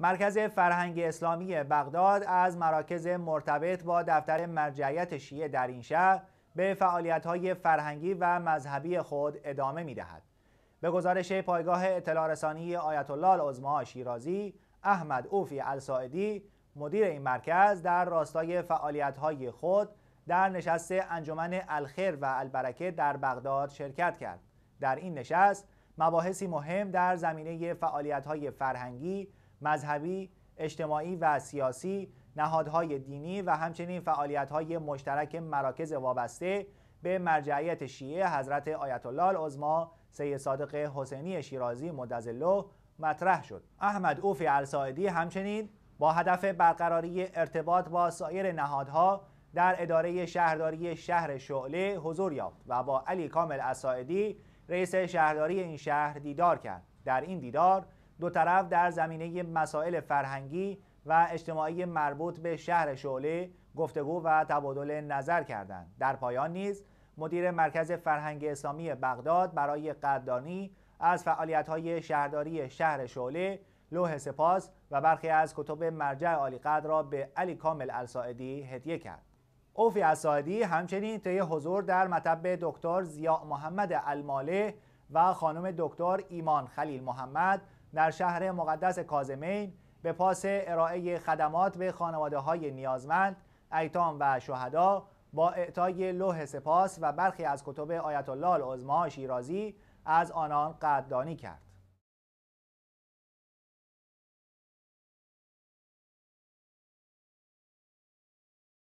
مرکز فرهنگ اسلامی بغداد از مراکز مرتبط با دفتر مرجعیت شیعه در این شهر به فعالیت‌های فرهنگی و مذهبی خود ادامه می‌دهد. به گزارش پایگاه اطلاع رسانی آیت الله شیرازی، احمد اوفی الساعدی مدیر این مرکز در راستای فعالیت‌های خود در نشست انجمن الخیر و البرکه در بغداد شرکت کرد. در این نشست مباحثی مهم در زمینه فعالیت‌های فرهنگی مذهبی، اجتماعی و سیاسی، نهادهای دینی و همچنین فعالیت‌های مشترک مراکز وابسته به مرجعیت شیعه حضرت آیت الله العظما سید صادق حسینی شیرازی مدظله مطرح شد. احمد اوفی الساعدی همچنین با هدف برقراری ارتباط با سایر نهادها در اداره شهرداری شهر شعله حضور یافت و با علی کامل الساعدی رئیس شهرداری این شهر دیدار کرد. در این دیدار دو طرف در زمینه مسائل فرهنگی و اجتماعی مربوط به شهر شعله گفتگو و تبادل نظر کردند در پایان نیز مدیر مرکز فرهنگ اسلامی بغداد برای قدردانی از فعالیت‌های شهرداری شهر شعله لوح سپاس و برخی از کتب مرجع عالی قدر را به علی کامل الساعدی هدیه کرد اوفی الساعدی همچنین طی حضور در مطب دکتر زیا محمد الماله و خانم دکتر ایمان خلیل محمد در شهر مقدس کازمین به پاس ارائه خدمات به خانواده های نیازمند، ایتام و شهدا با اعطای لوح سپاس و برخی از کتب آیت الله العظما شیرازی از آنان قدردانی کرد.